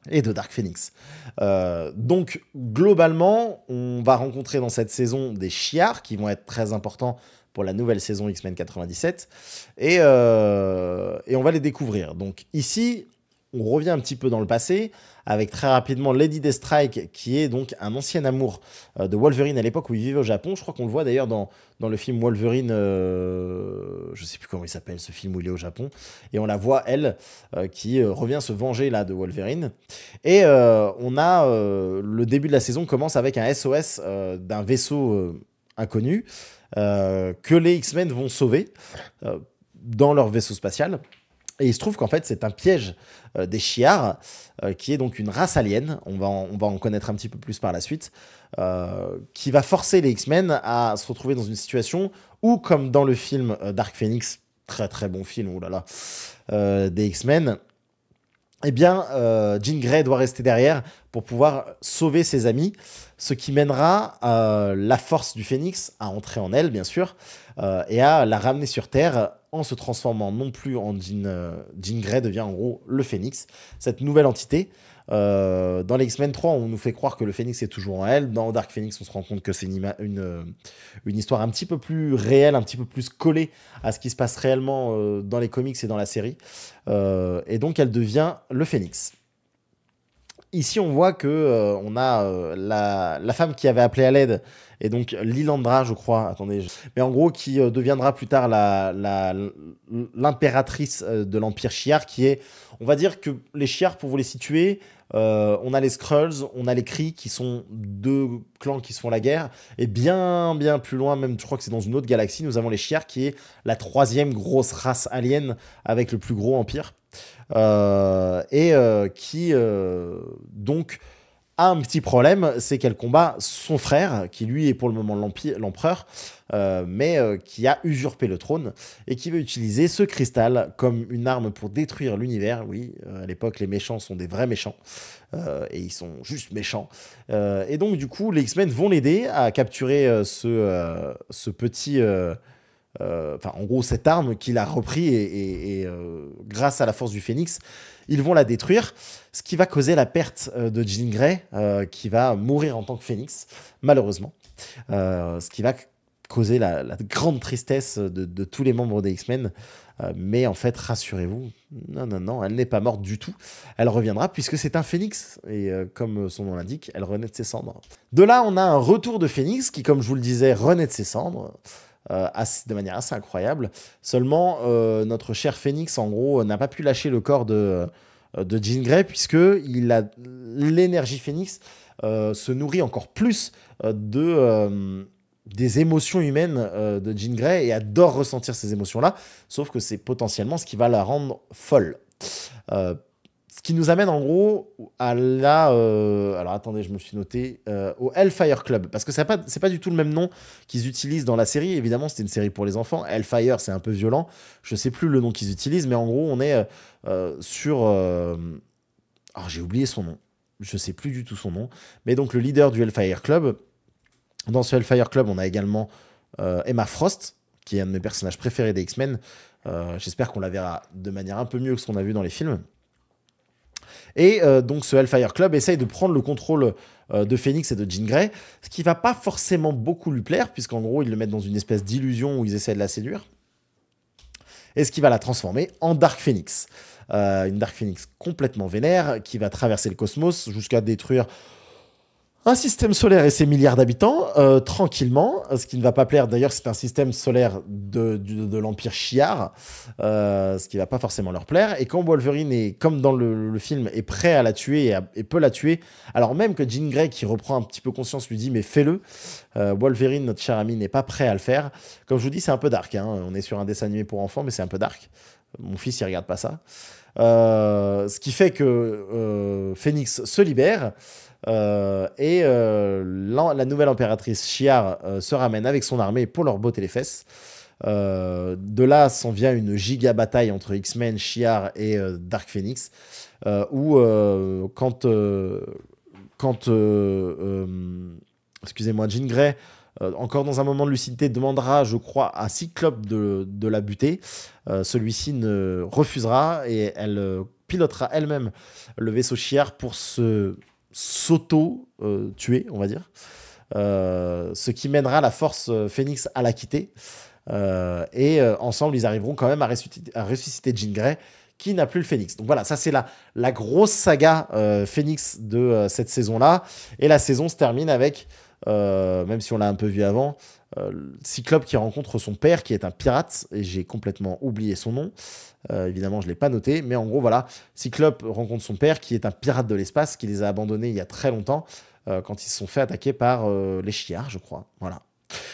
et de Dark Phoenix. Euh, donc globalement, on va rencontrer dans cette saison des chiards qui vont être très importants pour la nouvelle saison X-Men 97 et, euh, et on va les découvrir. Donc ici, on revient un petit peu dans le passé avec très rapidement Lady Deathstrike qui est donc un ancien amour euh, de Wolverine à l'époque où il vivait au Japon. Je crois qu'on le voit d'ailleurs dans, le film Wolverine, euh, je sais plus comment il s'appelle ce film où il est au Japon. Et on la voit, elle, euh, qui revient se venger là de Wolverine. Et on a le début de la saison commence avec un SOS d'un vaisseau inconnu que les X-Men vont sauver dans leur vaisseau spatial. Et il se trouve qu'en fait, c'est un piège euh, des chiars, euh, qui est donc une race alien, on va en, on va en connaître un petit peu plus par la suite, euh, qui va forcer les X-Men à se retrouver dans une situation où, comme dans le film Dark Phoenix, très très bon film, oh là là, des X-Men, eh bien, Jean Grey doit rester derrière pour pouvoir sauver ses amis ce qui mènera euh, la force du phénix à entrer en elle, bien sûr, euh, et à la ramener sur Terre en se transformant non plus en Jean, euh, Grey devient en gros le phénix, cette nouvelle entité. dans les X-Men 3, on nous fait croire que le phénix est toujours en elle. Dans Dark Phoenix, on se rend compte que c'est une, histoire un petit peu plus réelle, un petit peu plus collée à ce qui se passe réellement dans les comics et dans la série. et donc, elle devient le phénix ici, on voit que euh, on a euh, la, femme qui avait appelé à l'aide, et donc Lilandra, je crois, attendez, mais en gros, qui euh, deviendra plus tard l'impératrice de l'Empire Chiar, qui est, on va dire que les Shiar, pour vous les situer, on a les Skrulls, on a les Kree, qui sont deux clans qui se font la guerre, et bien, bien plus loin, même, je crois que c'est dans une autre galaxie, nous avons les Shiar, qui est la troisième grosse race alien avec le plus gros empire. Euh, et euh, qui, euh, donc, a un petit problème, c'est qu'elle combat son frère, qui lui est pour le moment l'empereur, mais qui a usurpé le trône, et qui veut utiliser ce cristal comme une arme pour détruire l'univers. Oui, à l'époque, les méchants sont des vrais méchants, et ils sont juste méchants. et donc, du coup, les X-Men vont l'aider à capturer ce, ce petit... Euh, enfin en gros cette arme qu'il a repris et, euh, grâce à la force du phénix, ils vont la détruire, ce qui va causer la perte euh, de Jean Grey, qui va mourir en tant que phénix, malheureusement, ce qui va causer la, grande tristesse de, tous les membres des X-Men. mais en fait, rassurez-vous, non, non, non, elle n'est pas morte du tout. Elle reviendra puisque c'est un phénix. Et comme son nom l'indique, elle renaît de ses cendres. De là, on a un retour de phénix qui, comme je vous le disais, renaît de ses cendres. Euh, de manière assez incroyable. Seulement, euh, notre cher Phoenix, en gros, euh, n'a pas pu lâcher le corps de, de Jean Grey, puisque il l'énergie Phoenix se nourrit encore plus de des émotions humaines de Jean Grey et adore ressentir ces émotions-là, sauf que c'est potentiellement ce qui va la rendre folle. Ce qui nous amène en gros à la. Euh, alors attendez, je me suis noté. Euh, au Hellfire Club. Parce que ce n'est pas, du tout le même nom qu'ils utilisent dans la série. Évidemment, c'était une série pour les enfants. Hellfire, c'est un peu violent. Je ne sais plus le nom qu'ils utilisent, mais en gros, on est euh, sur. Alors, j'ai oublié son nom. Je ne sais plus du tout son nom. Mais donc, le leader du Hellfire Club. Dans ce Hellfire Club, on a également Emma Frost, qui est un de mes personnages préférés des X-Men. J'espère qu'on la verra de manière un peu mieux que ce qu'on a vu dans les films. Et euh, donc ce Hellfire Club essaye de prendre le contrôle euh, de Phoenix et de Jean Grey, ce qui va pas forcément beaucoup lui plaire, puisqu'en gros ils le mettent dans une espèce d'illusion où ils essaient de la séduire, et ce qui va la transformer en Dark Phoenix. Euh, une Dark Phoenix complètement vénère qui va traverser le cosmos jusqu'à détruire un système solaire et ses milliards d'habitants, euh, tranquillement, ce qui ne va pas plaire. D'ailleurs, c'est un système solaire de, l'Empire Chiard, euh, ce qui ne va pas forcément leur plaire. Et quand Wolverine, est, comme dans le, film, est prêt à la tuer et, peut la tuer, alors même que Jean Grey, qui reprend un petit peu conscience, lui dit Mais fais-le, euh, Wolverine, notre cher ami, n'est pas prêt à le faire. Comme je vous dis, c'est un peu dark. Hein. On est sur un dessin animé pour enfants, mais c'est un peu dark. Mon fils, il regarde pas ça. ce qui fait que Phoenix se libère. Euh, et euh, la, nouvelle impératrice Shiar euh, se ramène avec son armée pour leur botter les fesses. de là s'en vient une giga bataille entre X-Men, Shiar et Dark Phoenix, où quand, quand excusez-moi, Jean Grey, encore dans un moment de lucidité, demandera, je crois, à Cyclope de, la buter. Celui-ci ne refusera et elle pilotera elle-même le vaisseau Shiar pour se s'auto-tuer, on va dire. Euh, ce qui mènera la force euh, Phoenix à la quitter. Euh, et ensemble, ils arriveront quand même à ressusciter, à ressusciter qui n'a plus le Phoenix. Donc voilà, ça c'est la, la grosse saga Phoenix de cette saison-là. Et la saison se termine avec euh, même si on l'a un peu vu avant. Euh, Cyclope qui rencontre son père, qui est un pirate, et j'ai complètement oublié son nom. Euh, évidemment, je ne l'ai pas noté, mais en gros, voilà. Cyclope rencontre son père, qui est un pirate de l'espace, qui les a abandonnés il y a très longtemps, quand ils se sont fait attaquer par les chiards, je crois. Voilà.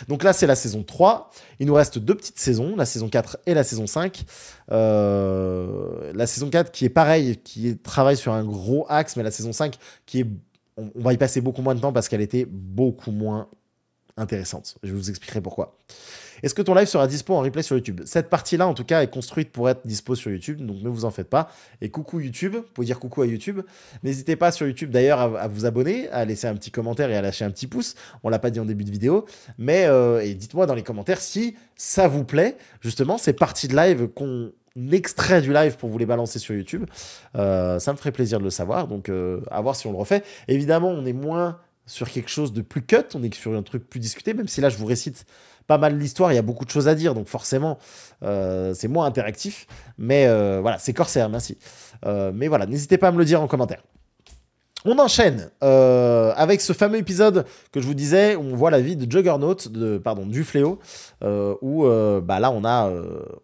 Donc là, c'est la saison 3. Il nous reste deux petites saisons, la saison 4 et la saison 5. la saison 4 qui est pareil, qui travaille sur un gros axe, mais la saison 5 qui est on, va y passer beaucoup moins de temps parce qu'elle était beaucoup moins intéressante. Je vous expliquerai pourquoi. Est-ce que ton live sera dispo en replay sur YouTube Cette partie-là, en tout cas, est construite pour être dispo sur YouTube, donc ne vous en faites pas. Et coucou YouTube, pour dire coucou à YouTube. N'hésitez pas sur YouTube d'ailleurs à, vous abonner, à laisser un petit commentaire et à lâcher un petit pouce. On l'a pas dit en début de vidéo, mais euh, dites-moi dans les commentaires si ça vous plaît, justement, ces parties de live qu'on extrait du live pour vous les balancer sur YouTube. Euh, ça me ferait plaisir de le savoir, donc euh, à voir si on le refait. Évidemment, on est moins sur quelque chose de plus cut, on est sur un truc plus discuté, même si là je vous récite pas mal l'histoire, il y a beaucoup de choses à dire, donc forcément, euh, c'est moins interactif. Mais euh, voilà, c'est corsaire, merci. Euh, mais voilà, n'hésitez pas à me le dire en commentaire. On enchaîne avec ce fameux épisode que je vous disais, où on voit la vie de Juggernaut, pardon, du fléau, où bah là on a,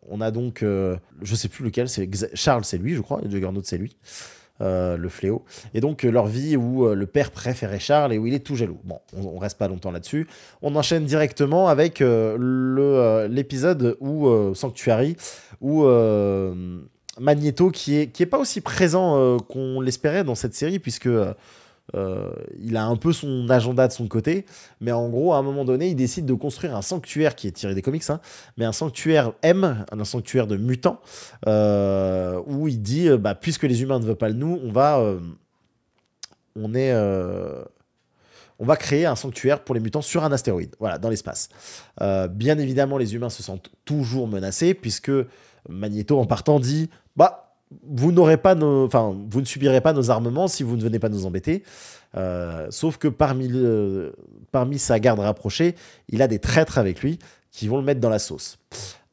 on a donc, je sais plus lequel, c'est Charles c'est lui, je crois, et Juggernaut c'est lui. Euh, le fléau. Et donc euh, leur vie où euh, le père préférait Charles et où il est tout jaloux. Bon, on, reste pas longtemps là-dessus. On enchaîne directement avec l'épisode où Sanctuary, où Magneto, qui est, qui est pas aussi présent qu'on l'espérait dans cette série, puisque euh, il a un peu son agenda de son côté, mais en gros, à un moment donné, il décide de construire un sanctuaire qui est tiré des comics, hein, mais un sanctuaire M, un sanctuaire de mutants, euh, où il dit, bah, puisque les humains ne veulent pas le nous, on va, euh, on est, on va créer un sanctuaire pour les mutants sur un astéroïde, voilà, dans l'espace. bien évidemment, les humains se sentent toujours menacés puisque Magneto, en partant, dit, bah vous n'aurez pas nos, enfin, vous ne subirez pas nos armements si vous ne venez pas nous embêter. Euh, sauf que parmi, parmi sa garde rapprochée, il a des traîtres avec lui qui vont le mettre dans la sauce.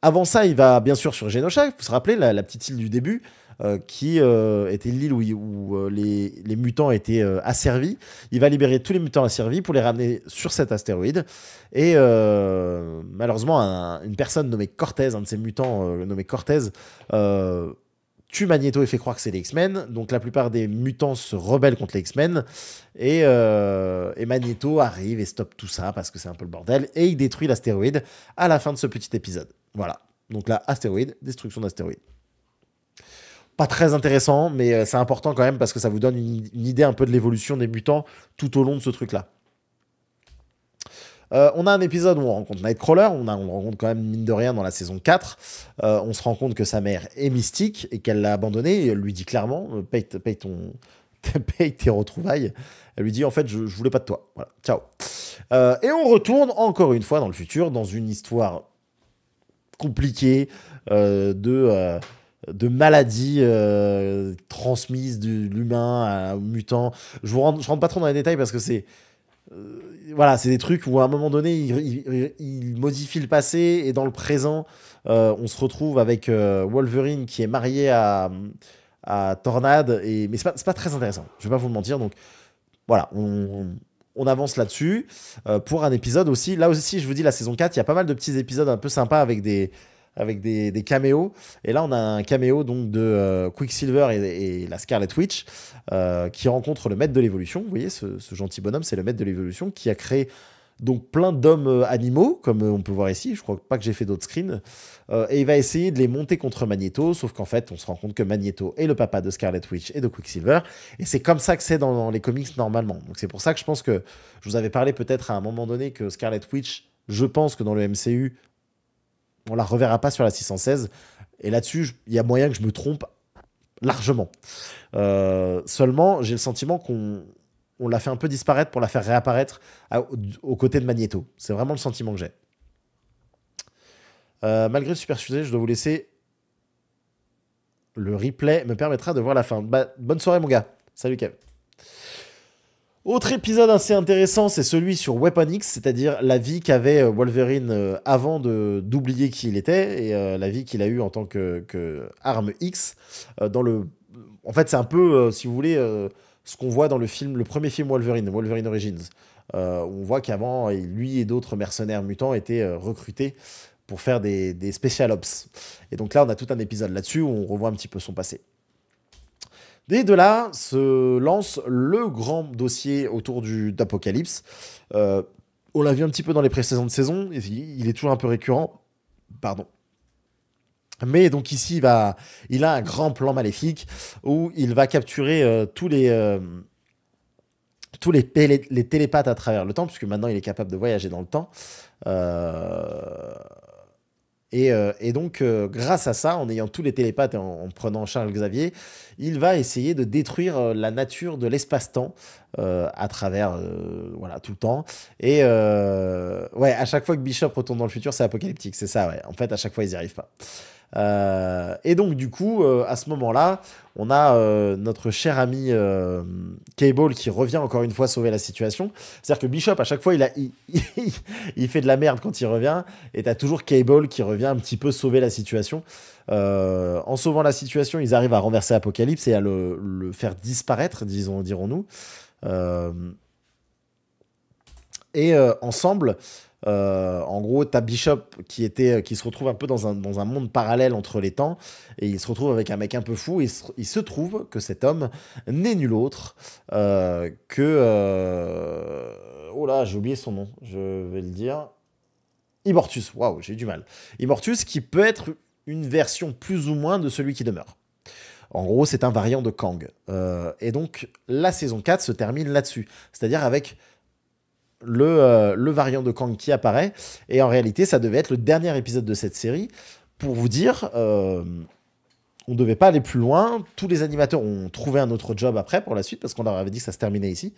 Avant ça, il va bien sûr sur Genosha. Vous vous rappelez la, petite île du début euh, qui euh, était l'île où, les, mutants étaient asservis. Il va libérer tous les mutants asservis pour les ramener sur cet astéroïde. Et malheureusement, une personne nommée Cortez, un de ces mutants nommé Cortez, tue Magneto et fait croire que c'est les X-Men. Donc la plupart des mutants se rebellent contre les X-Men. Euh, et, Magneto arrive et stoppe tout ça parce que c'est un peu le bordel. Et il détruit l'astéroïde à la fin de ce petit épisode. Voilà. Donc là, astéroïde, destruction d'astéroïde. Pas très intéressant, mais euh, c'est important quand même parce que ça vous donne une idée un peu de l'évolution des mutants tout au long de ce truc-là. Euh, on a un épisode où on rencontre Nightcrawler, on, le rencontre quand même mine de rien dans la saison 4. Euh, on se rend compte que sa mère est mystique et qu'elle l'a abandonné. elle lui dit clairement euh, paye, ton, tes retrouvailles. Elle lui dit en fait, je, je voulais pas de toi. Voilà, ciao. et on retourne encore une fois dans le futur, dans une histoire compliquée de de maladies transmises de l'humain au mutant. Je ne rentre, pas trop dans les détails parce que c'est voilà, c'est des trucs où à un moment donné, il, modifie le passé et dans le présent, euh, on se retrouve avec euh, Wolverine qui est marié à, Tornade. Et... Mais c'est pas, très intéressant, je vais pas vous le mentir. Donc voilà, on, avance là-dessus euh, pour un épisode aussi. Là aussi, je vous dis, la saison 4, il y a pas mal de petits épisodes un peu sympas avec des, avec des, caméos. Et là, on a un caméo donc de euh, Quicksilver et, la Scarlet Witch euh, qui rencontrent le maître de l'évolution. Vous voyez, ce, gentil bonhomme, c'est le maître de l'évolution qui a créé donc plein d'hommes euh, animaux, comme on peut voir ici. Je crois pas que j'ai fait d'autres screens. et il va essayer de les monter contre Magneto, sauf qu'en fait, on se rend compte que Magneto est le papa de Scarlet Witch et de Quicksilver. Et c'est comme ça que c'est dans, dans les comics normalement. Donc c'est pour ça que je pense que je vous avais parlé peut-être à un moment donné que Scarlet Witch, je pense que dans le MCU, on la reverra pas sur la 616. Et là-dessus, il y a moyen que je me trompe largement. Euh, seulement, j'ai le sentiment qu'on l'a fait un peu disparaître pour la faire réapparaître aux côtés de Magneto. C'est vraiment le sentiment que j'ai. Euh, malgré le super sujet, je dois vous laisser. Le replay me permettra de voir la fin. Bah, bonne soirée, mon gars. Salut, Kevin. Autre épisode assez intéressant, c'est celui sur Weapon X, c'est-à-dire la vie qu'avait euh, Wolverine euh, avant d'oublier qui il était et euh, la vie qu'il a eue en tant que, arme X. dans le, en fait, c'est un peu, si vous voulez, ce qu'on voit dans le film, le premier film Wolverine, Wolverine Origins. on voit qu'avant, lui et d'autres mercenaires mutants étaient recrutés pour faire des, des special ops. Et donc là, on a tout un épisode là-dessus où on revoit un petit peu son passé. Dès de là se lance le grand dossier autour du d'Apocalypse. Euh, on l'a vu un petit peu dans les précédentes saisons, il est toujours un peu récurrent. Pardon. Mais donc ici, il, va, il a un grand plan maléfique où il va capturer euh, tous les... Euh, tous les, télépathes à travers le temps, puisque maintenant il est capable de voyager dans le temps. Euh, et, donc, euh, grâce à ça, en ayant tous les télépathes et en, prenant Charles Xavier, il va essayer de détruire euh, la nature de l'espace-temps à travers voilà tout le temps. Et ouais, à chaque fois que Bishop retourne dans le futur, c'est apocalyptique, c'est ça. Ouais. En fait, à chaque fois, ils n'y arrivent pas. Euh, et donc, du coup, euh, à ce moment-là, on a euh, notre cher ami Cable qui revient encore une fois sauver la situation. C'est-à-dire que Bishop, à chaque fois, il, a, il, fait de la merde quand il revient. Et t'as toujours Cable qui revient un petit peu sauver la situation. en sauvant la situation, ils arrivent à renverser Apocalypse et à le, le faire disparaître, disons, dirons-nous. et ensemble, euh, en gros, as Bishop qui, était, qui se retrouve un peu dans un, monde parallèle entre les temps, et il se retrouve avec un mec un peu fou, et il se, trouve que cet homme n'est nul autre euh, que... Euh, oh là, j'ai oublié son nom, je vais le dire. Immortus, waouh, j'ai eu du mal. Immortus qui peut être une version plus ou moins de celui qui demeure. En gros, c'est un variant de Kang. et donc, la saison 4 se termine là-dessus, c'est-à-dire avec euh, le, variant de Kang qui apparaît. Et en réalité, ça devait être le dernier épisode de cette série pour vous dire. Euh, on ne devait pas aller plus loin. Tous les animateurs ont trouvé un autre job après pour la suite parce qu'on leur avait dit que ça se terminait ici.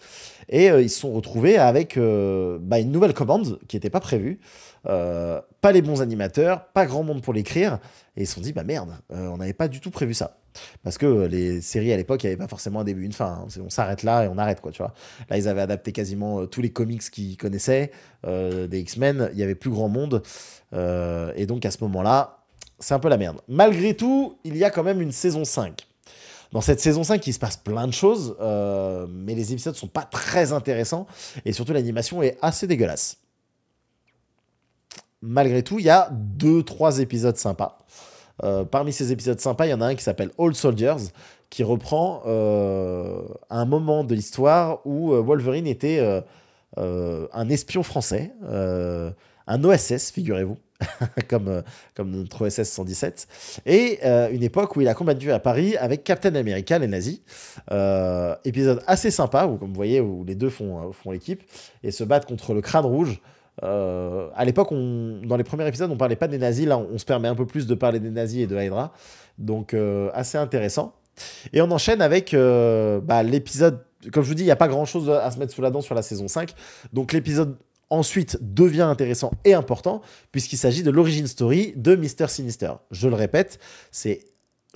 Et euh, ils se sont retrouvés avec bah, une nouvelle commande qui n'était pas prévue. Euh, pas les bons animateurs, pas grand monde pour l'écrire. Et ils se sont dit, bah merde, euh, on n'avait pas du tout prévu ça. Parce que euh, les séries à l'époque, il n'y avait pas forcément un début, une fin. Hein. On s'arrête là et on arrête, quoi, tu vois. Là, ils avaient adapté quasiment euh, tous les comics qu'ils connaissaient, des X-Men, il n'y avait plus grand monde. et donc, à ce moment-là, c'est un peu la merde. Malgré tout, il y a quand même une saison 5. Dans cette saison 5, il se passe plein de choses, mais les épisodes sont pas très intéressants. Et surtout, l'animation est assez dégueulasse malgré tout, il y a deux, trois épisodes sympas. Euh, parmi ces épisodes sympas, il y en a un qui s'appelle Old Soldiers, qui reprend euh, un moment de l'histoire où euh, Wolverine était un espion français, un OSS, figurez-vous, comme, comme notre OSS 117, et une époque où il a combattu à Paris avec Captain America, les nazis. épisode assez sympa, où, comme vous voyez, où les deux font l'équipe et se battent contre le crâne rouge. Euh, à l'époque, dans les premiers épisodes, on parlait pas des nazis. Là, on, se permet un peu plus de parler des nazis et de Hydra. Donc, euh, assez intéressant. Et on enchaîne avec euh, bah, l'épisode. Comme je vous dis, il n'y a pas grand chose à se mettre sous la dent sur la saison 5. Donc, l'épisode ensuite devient intéressant et important, puisqu'il s'agit de l'origine story de Mister Sinister. Je le répète, c'est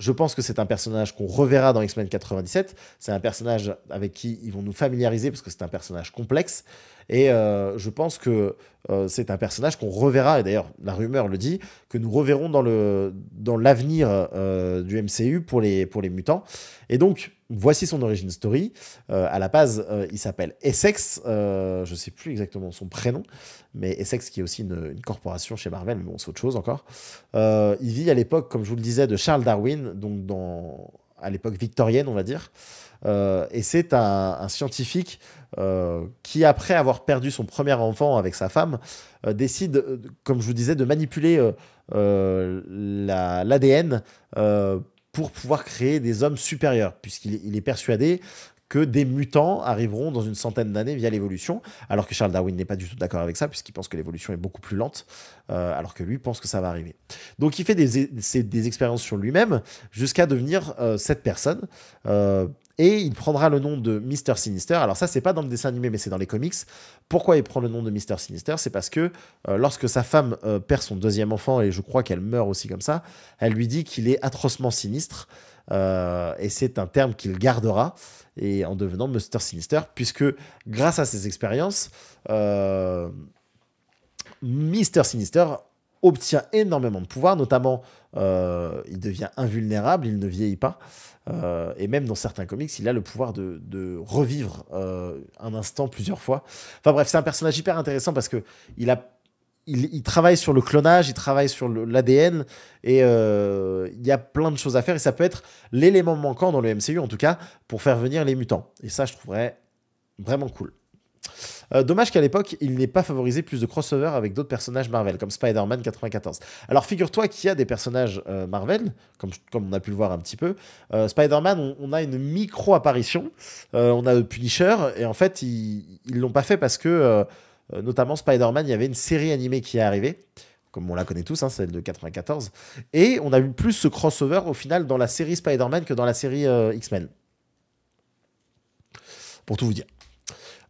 je pense que c'est un personnage qu'on reverra dans X-Men 97. C'est un personnage avec qui ils vont nous familiariser parce que c'est un personnage complexe. Et euh, je pense que euh, c'est un personnage qu'on reverra, et d'ailleurs la rumeur le dit, que nous reverrons dans, le, dans l'avenir euh, du MCU pour les, pour les mutants. Et donc, voici son origin story. à la base, il s'appelle Essex, je ne sais plus exactement son prénom, mais Essex qui est aussi une, une corporation chez Marvel, mais bon, c'est autre chose encore. il vit à l'époque, comme je vous le disais, de Charles Darwin, donc dans, à l'époque victorienne, on va dire. Euh, et c'est un, scientifique euh, qui, après avoir perdu son premier enfant avec sa femme, euh, décide, comme je vous disais, de manipuler l'ADN pour pouvoir créer des hommes supérieurs, puisqu'il est persuadé que des mutants arriveront dans une centaine d'années via l'évolution, alors que Charles Darwin n'est pas du tout d'accord avec ça, puisqu'il pense que l'évolution est beaucoup plus lente, alors que lui pense que ça va arriver. Donc il fait des, expériences sur lui-même jusqu'à devenir cette personne. Et il prendra le nom de Mister Sinister. Alors ça, c'est pas dans le dessin animé, mais c'est dans les comics. Pourquoi il prend le nom de Mister Sinister C'est parce que euh, lorsque sa femme euh, perd son deuxième enfant, et je crois qu'elle meurt aussi comme ça, elle lui dit qu'il est atrocement sinistre. Euh, et c'est un terme qu'il gardera et en devenant Mister Sinister, puisque grâce à ses expériences, Mister Sinister obtient énormément de pouvoir, notamment euh, il devient invulnérable, il ne vieillit pas, euh, et même dans certains comics, il a le pouvoir de, revivre euh, un instant plusieurs fois. Enfin bref, c'est un personnage hyper intéressant parce que il travaille sur le clonage, il travaille sur l'ADN, et il y a plein de choses à faire, et ça peut être l'élément manquant dans le MCU, en tout cas, pour faire venir les mutants. Et ça, je trouverais vraiment cool. Euh, dommage qu'à l'époque, il n'ait pas favorisé plus de crossover avec d'autres personnages Marvel, comme Spider-Man 94. Alors figure-toi qu'il y a des personnages euh, Marvel, comme, on a pu le voir un petit peu. Euh, Spider-Man, on, a une micro-apparition, on a Punisher, et en fait, ils ne l'ont pas fait parce que, notamment Spider-Man, il y avait une série animée qui est arrivée comme on la connaît tous, hein, celle de 94. Et on a eu plus ce crossover au final dans la série Spider-Man que dans la série X-Men. Pour tout vous dire.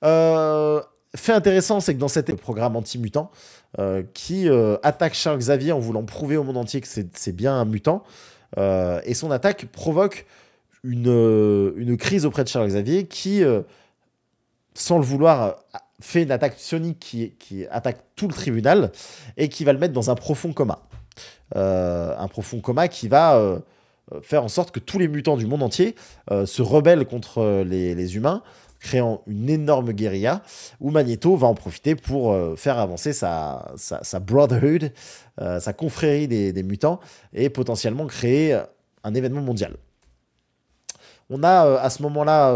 Euh, fait intéressant, c'est que dans cet programme anti-mutant, euh, qui euh, attaque Charles Xavier en voulant prouver au monde entier que c'est bien un mutant, et son attaque provoque une, crise auprès de Charles Xavier qui, sans le vouloir, fait une attaque psionique qui, attaque tout le tribunal et qui va le mettre dans un profond coma. un profond coma qui va faire en sorte que tous les mutants du monde entier se rebellent contre les, les humains créant une énorme guérilla, où Magneto va en profiter pour euh, faire avancer sa, brotherhood, euh, sa confrérie des, mutants, et potentiellement créer un événement mondial. On a euh, à ce moment-là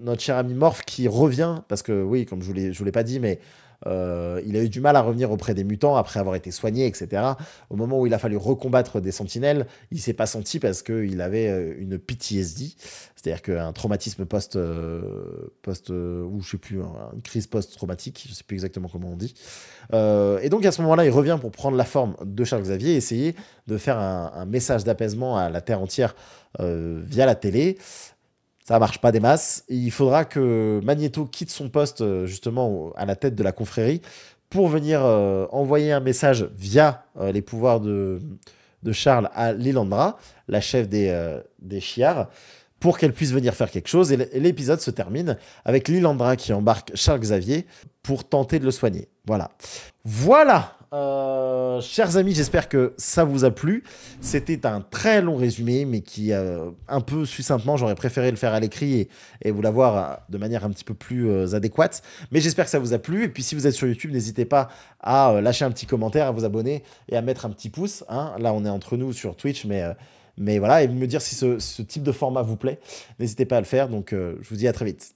notre cher ami Morph qui revient, parce que oui, comme je ne vous l'ai pas dit, mais euh, il a eu du mal à revenir auprès des mutants après avoir été soigné, etc. Au moment où il a fallu recombattre des sentinelles, il s'est pas senti parce qu'il avait euh, une PTSD, c'est-à-dire qu'un traumatisme post, euh, post ou je sais plus, une crise post-traumatique, je sais plus exactement comment on dit. et donc à ce moment-là, il revient pour prendre la forme de Charles Xavier, et essayer de faire un, message d'apaisement à la Terre entière via la télé ça marche pas des masses. Il faudra que Magneto quitte son poste euh, justement à la tête de la confrérie pour venir euh, envoyer un message via euh, les pouvoirs de, de Charles à Lilandra, la chef des, des Chiards, pour qu'elle puisse venir faire quelque chose. Et l'épisode se termine avec Lilandra qui embarque Charles Xavier pour tenter de le soigner. Voilà. Voilà euh, chers amis, j'espère que ça vous a plu. C'était un très long résumé, mais qui, euh, un peu succinctement, j'aurais préféré le faire à l'écrit et, et, vous l'avoir euh, de manière un petit peu plus adéquate. Mais j'espère que ça vous a plu. Et puis, si vous êtes sur YouTube, n'hésitez pas à lâcher un petit commentaire, à vous abonner et à mettre un petit pouce. Hein. Là, on est entre nous sur Twitch, mais, mais voilà, et me dire si ce type de format vous plaît. N'hésitez pas à le faire. Donc, je vous dis à très vite.